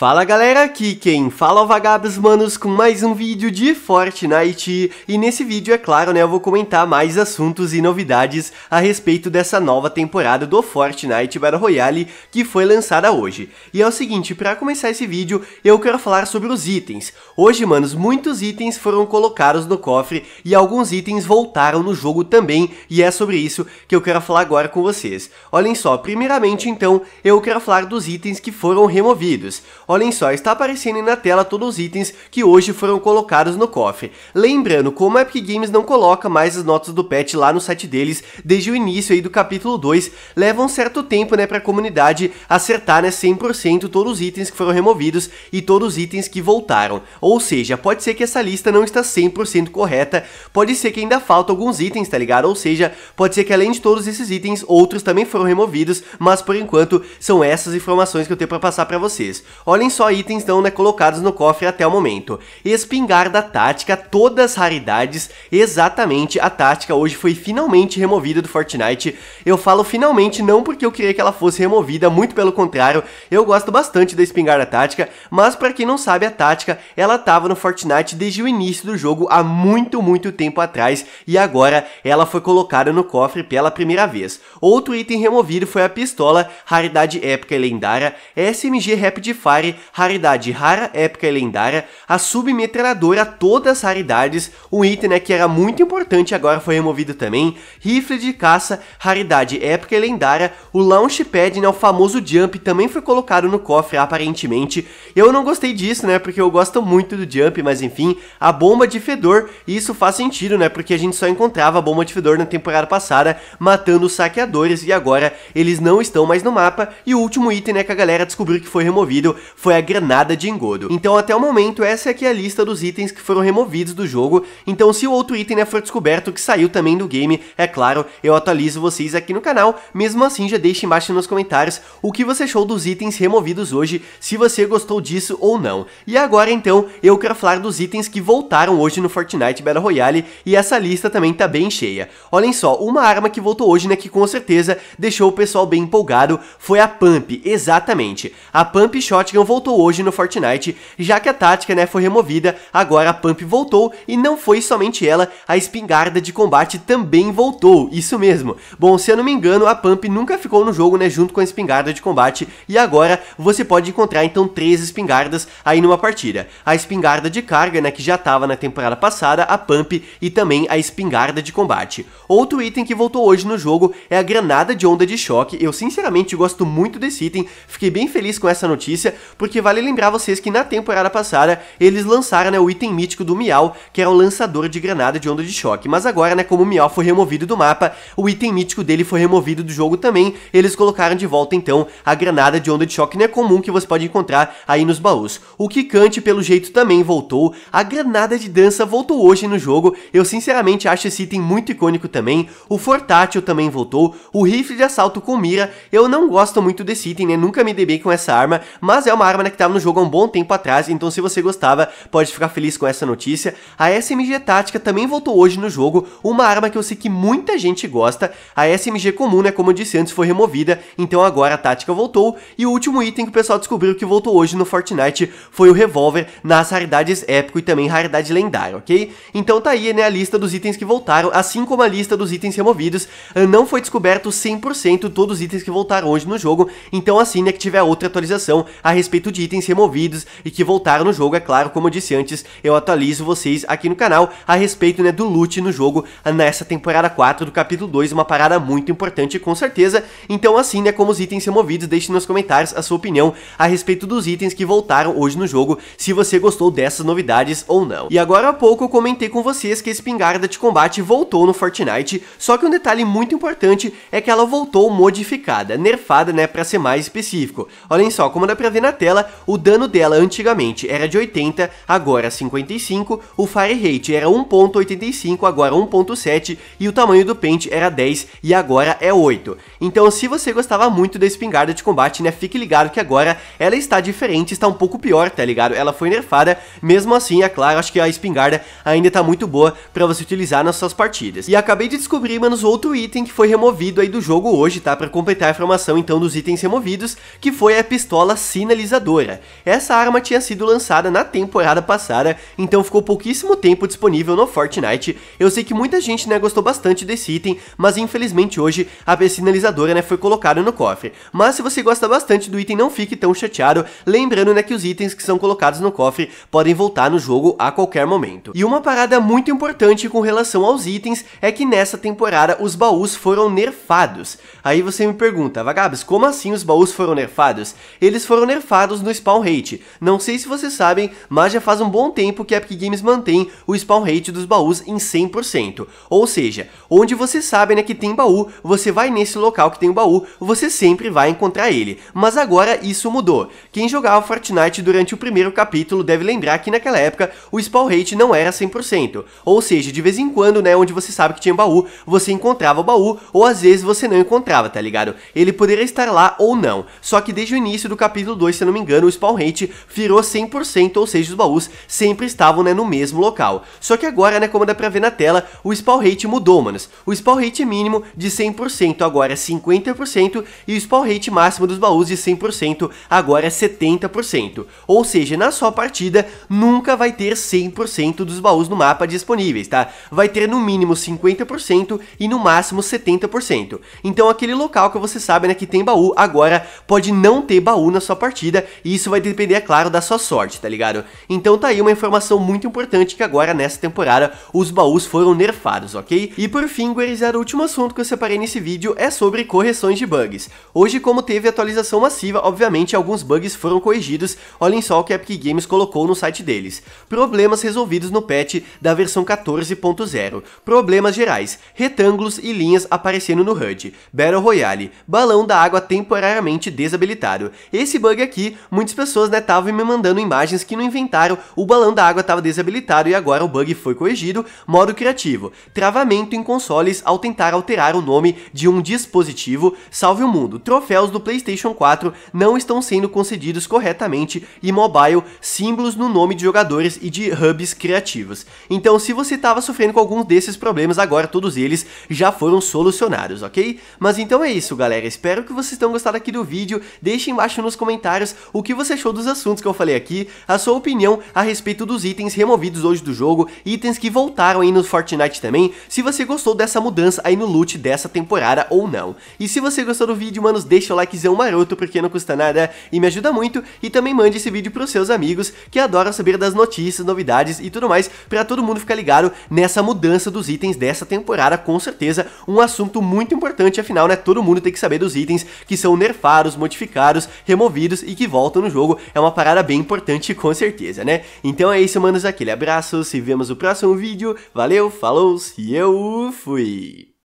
Fala galera, aqui quem fala é o Vagabos Manos com mais um vídeo de Fortnite e nesse vídeo, é claro, né, eu vou comentar mais assuntos e novidades a respeito dessa nova temporada do Fortnite Battle Royale que foi lançada hoje. E é o seguinte, para começar esse vídeo, eu quero falar sobre os itens. Hoje, manos, muitos itens foram colocados no cofre e alguns itens voltaram no jogo também e é sobre isso que eu quero falar agora com vocês. Olhem só, primeiramente então, eu quero falar dos itens que foram removidos. Olhem só, está aparecendo na tela todos os itens que hoje foram colocados no cofre. Lembrando, como a Epic Games não coloca mais as notas do patch lá no site deles, desde o início aí do capítulo 2, leva um certo tempo, né, pra comunidade acertar, né, 100% todos os itens que foram removidos e todos os itens que voltaram. Ou seja, pode ser que essa lista não está 100% correta, pode ser que ainda falta alguns itens, tá ligado? Ou seja, pode ser que além de todos esses itens, outros também foram removidos, mas por enquanto são essas informações que eu tenho para passar para vocês. Olha Olhem só itens não né, colocados no cofre até o momento. Espingarda tática, todas raridades, exatamente a tática hoje foi finalmente removida do Fortnite. Eu falo finalmente não porque eu queria que ela fosse removida, muito pelo contrário, eu gosto bastante da espingarda tática, mas para quem não sabe a tática, ela tava no Fortnite desde o início do jogo há muito, muito tempo atrás e agora ela foi colocada no cofre pela primeira vez. Outro item removido foi a pistola, raridade épica e lendária, SMG Rapid Fire raridade rara, épica e lendária, a submetralhadora, todas as raridades, um item né, que era muito importante agora foi removido também, rifle de caça, raridade épica e lendária, o launchpad, né, o famoso jump, também foi colocado no cofre aparentemente, eu não gostei disso, né, porque eu gosto muito do jump, mas enfim, a bomba de fedor, e isso faz sentido, né, porque a gente só encontrava a bomba de fedor na temporada passada, matando os saqueadores, e agora eles não estão mais no mapa, e o último item, né, que a galera descobriu que foi removido foi a granada de engodo. Então até o momento essa aqui é a lista dos itens que foram removidos do jogo, então se o outro item né, for descoberto que saiu também do game, é claro, eu atualizo vocês aqui no canal, mesmo assim já deixe embaixo nos comentários o que você achou dos itens removidos hoje, se você gostou disso ou não. E agora então, eu quero falar dos itens que voltaram hoje no Fortnite Battle Royale, e essa lista também tá bem cheia. Olhem só, uma arma que voltou hoje, né, que com certeza deixou o pessoal bem empolgado, foi a Pump, exatamente. A Pump Shotgun voltou hoje no Fortnite, já que a tática né, foi removida, agora a Pump voltou e não foi somente ela, a espingarda de combate também voltou, isso mesmo. Bom, se eu não me engano, a Pump nunca ficou no jogo né, junto com a espingarda de combate e agora você pode encontrar então três espingardas aí numa partida. A espingarda de carga né, que já estava na temporada passada, a Pump e também a espingarda de combate. Outro item que voltou hoje no jogo é a granada de onda de choque, eu sinceramente gosto muito desse item, fiquei bem feliz com essa notícia, porque vale lembrar vocês que na temporada passada eles lançaram né, o item mítico do Miau, que era o lançador de granada de onda de choque, mas agora, né, como o Miau foi removido do mapa, o item mítico dele foi removido do jogo também, eles colocaram de volta então a granada de onda de choque né, comum que você pode encontrar aí nos baús. O Kikante, pelo jeito, também voltou, a granada de dança voltou hoje no jogo, eu sinceramente acho esse item muito icônico também, o Fortátil também voltou, o rifle de assalto com mira, eu não gosto muito desse item, né, nunca me dei bem com essa arma, mas é uma arma né, que estava no jogo há um bom tempo atrás, então se você gostava, pode ficar feliz com essa notícia. A SMG Tática também voltou hoje no jogo, uma arma que eu sei que muita gente gosta. A SMG comum, né, como eu disse antes, foi removida, então agora a tática voltou. E o último item que o pessoal descobriu que voltou hoje no Fortnite foi o revólver nas raridades épico e também raridade lendária, ok? Então tá aí, né, a lista dos itens que voltaram, assim como a lista dos itens removidos. Ah, não foi descoberto 100% todos os itens que voltaram hoje no jogo, então assim, né, que tiver outra atualização a respeito respeito de itens removidos e que voltaram no jogo, é claro, como eu disse antes, eu atualizo vocês aqui no canal a respeito né, do loot no jogo nessa temporada 4 do capítulo 2, uma parada muito importante com certeza, então assim né, como os itens removidos, deixe nos comentários a sua opinião a respeito dos itens que voltaram hoje no jogo, se você gostou dessas novidades ou não. E agora há pouco eu comentei com vocês que a espingarda de combate voltou no Fortnite, só que um detalhe muito importante é que ela voltou modificada, nerfada né, para ser mais específico. Olhem só, como dá pra ver na tela, o dano dela antigamente era de 80, agora 55, o fire rate era 1.85, agora 1.7 e o tamanho do pente era 10 e agora é 8. Então se você gostava muito da espingarda de combate, né, fique ligado que agora ela está diferente, está um pouco pior, tá ligado? Ela foi nerfada, mesmo assim, é claro, acho que a espingarda ainda está muito boa para você utilizar nas suas partidas. E acabei de descobrir, manos, outro item que foi removido aí do jogo hoje, tá? Para completar a informação então dos itens removidos, que foi a pistola sinalizada pulverizadora. Essa arma tinha sido lançada na temporada passada, então ficou pouquíssimo tempo disponível no Fortnite. Eu sei que muita gente né, gostou bastante desse item, mas infelizmente hoje a sinalizadora né, foi colocada no cofre. Mas se você gosta bastante do item, não fique tão chateado, lembrando né, que os itens que são colocados no cofre podem voltar no jogo a qualquer momento. E uma parada muito importante com relação aos itens é que nessa temporada os baús foram nerfados. Aí você me pergunta, Vagabes, como assim os baús foram nerfados? Eles foram nerfados no spawn rate. Não sei se vocês sabem, mas já faz um bom tempo que a Epic Games mantém o spawn rate dos baús em 100%. Ou seja, onde você sabe né, que tem baú, você vai nesse local que tem o baú, você sempre vai encontrar ele. Mas agora isso mudou. Quem jogava Fortnite durante o primeiro capítulo deve lembrar que naquela época o spawn rate não era 100%. Ou seja, de vez em quando, né, onde você sabe que tinha baú, você encontrava o baú, ou às vezes você não encontrava, tá ligado? Ele poderia estar lá ou não. Só que desde o início do capítulo 2, se não não me engano, o spawn rate virou 100%, ou seja, os baús sempre estavam, né, no mesmo local. Só que agora, né, como dá pra ver na tela, o spawn rate mudou, manos. O spawn rate mínimo de 100% agora é 50% e o spawn rate máximo dos baús de 100% agora é 70%. Ou seja, na sua partida, nunca vai ter 100% dos baús no mapa disponíveis, tá? Vai ter no mínimo 50% e no máximo 70%. Então aquele local que você sabe, né, que tem baú, agora pode não ter baú na sua partida, vida, e isso vai depender, é claro, da sua sorte, tá ligado? Então tá aí uma informação muito importante que agora, nessa temporada, os baús foram nerfados, ok? E por fim, gurizada, o último assunto que eu separei nesse vídeo é sobre correções de bugs. Hoje, como teve atualização massiva, obviamente alguns bugs foram corrigidos, olhem só o que a Epic Games colocou no site deles. Problemas resolvidos no patch da versão 14.0. Problemas gerais, retângulos e linhas aparecendo no HUD. Battle Royale, balão da água temporariamente desabilitado. Esse bug aqui muitas pessoas, né, estavam me mandando imagens que no inventário o balão da água estava desabilitado e agora o bug foi corrigido. Modo criativo: travamento em consoles ao tentar alterar o nome de um dispositivo. Salve o mundo. Troféus do PlayStation 4 não estão sendo concedidos corretamente e mobile símbolos no nome de jogadores e de hubs criativos. Então, se você estava sofrendo com algum desses problemas, agora todos eles já foram solucionados, ok? Mas então é isso, galera. Espero que vocês tenham gostado aqui do vídeo. Deixe embaixo nos comentários o que você achou dos assuntos que eu falei aqui, a sua opinião a respeito dos itens removidos hoje do jogo, itens que voltaram aí no Fortnite também, se você gostou dessa mudança aí no loot dessa temporada ou não. E se você gostou do vídeo, manos, deixa o likezão maroto porque não custa nada e me ajuda muito e também mande esse vídeo pros seus amigos que adoram saber das notícias, novidades e tudo mais para todo mundo ficar ligado nessa mudança dos itens dessa temporada, com certeza um assunto muito importante, afinal, né, todo mundo tem que saber dos itens que são nerfados, modificados, removidos e que voltam no jogo, é uma parada bem importante com certeza, né? Então é isso, manos, aquele abraço, se vemos no próximo vídeo, valeu, falou, e eu fui!